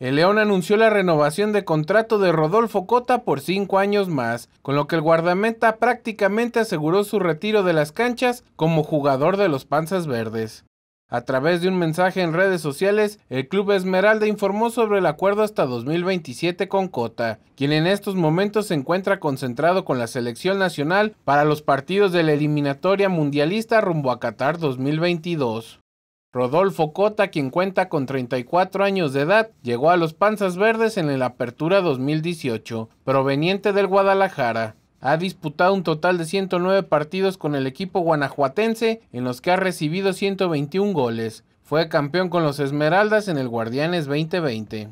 El León anunció la renovación de contrato de Rodolfo Cota por cinco años más, con lo que el guardameta prácticamente aseguró su retiro de las canchas como jugador de los Panzas Verdes. A través de un mensaje en redes sociales, el Club Esmeralda informó sobre el acuerdo hasta 2027 con Cota, quien en estos momentos se encuentra concentrado con la selección nacional para los partidos de la eliminatoria mundialista rumbo a Qatar 2022. Rodolfo Cota, quien cuenta con 34 años de edad, llegó a los Panzas Verdes en el Apertura 2018, proveniente del Guadalajara. Ha disputado un total de 109 partidos con el equipo guanajuatense, en los que ha recibido 121 goles. Fue campeón con los Esmeraldas en el Guardianes 2020.